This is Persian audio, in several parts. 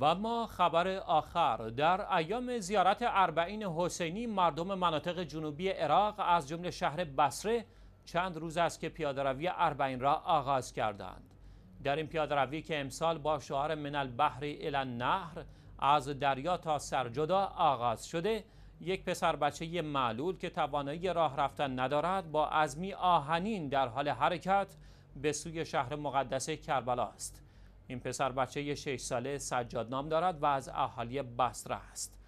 و ما خبر آخر در ایام زیارت اربعین حسینی مردم مناطق جنوبی عراق از جمله شهر بصره چند روز است که روی اربعین را آغاز کردند در این روی که امسال با شعار من البحر الی نهر از دریا تا سر جدا آغاز شده یک پسر بچه معلول که توانایی راه رفتن ندارد با عزمی آهنین در حال حرکت به سوی شهر مقدس کربلا است این پسر بچه 6 ساله سجاد نام دارد و از اهالی بصره است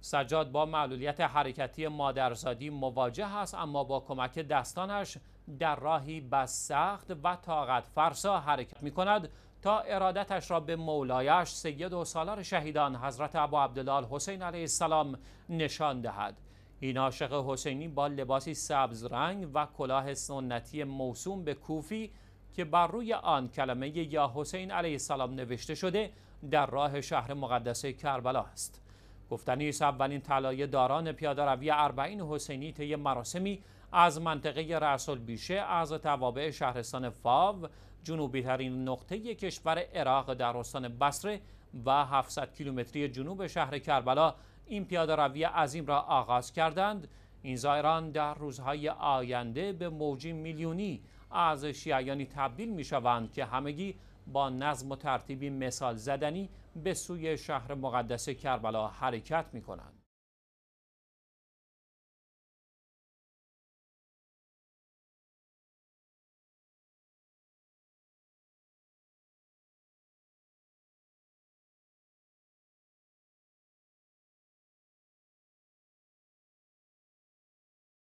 سجاد با معلولیت حرکتی مادرزادی مواجه است اما با کمک دستانش در راهی بس سخت و طاقت فرسا حرکت می کند تا ارادتش را به مولایش سید و سالار شهیدان حضرت ابو عبدالله حسین علیه السلام نشان دهد این عاشق حسینی با لباسی سبز رنگ و کلاه سنتی موسوم به کوفی که بر روی آن کلمه یا حسین علیه السلام نوشته شده در راه شهر مقدس کربلا است گفتنی است اولین طلایه داران پیاده روی اربعین حسینی طی مراسمی از منطقه رسول بیشه از توابع شهرستان فاو جنوبی ترین نقطه کشور عراق در استان بصره و 700 کیلومتری جنوب شهر کربلا این پیاده روی عظیم را آغاز کردند این زایران در روزهای آینده به موجی میلیونی از شیعیانی تبدیل می شوند که همگی با نظم و ترتیبی مثال زدنی به سوی شهر مقدس کربلا حرکت می کنند.